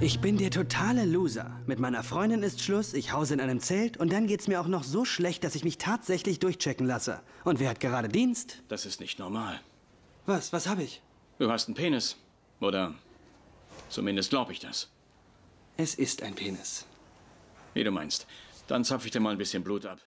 Ich bin der totale Loser. Mit meiner Freundin ist Schluss, ich hause in einem Zelt und dann geht's mir auch noch so schlecht, dass ich mich tatsächlich durchchecken lasse. Und wer hat gerade Dienst? Das ist nicht normal. Was? Was habe ich? Du hast einen Penis. Oder zumindest glaube ich das. Es ist ein Penis. Wie du meinst. Dann zapfe ich dir mal ein bisschen Blut ab.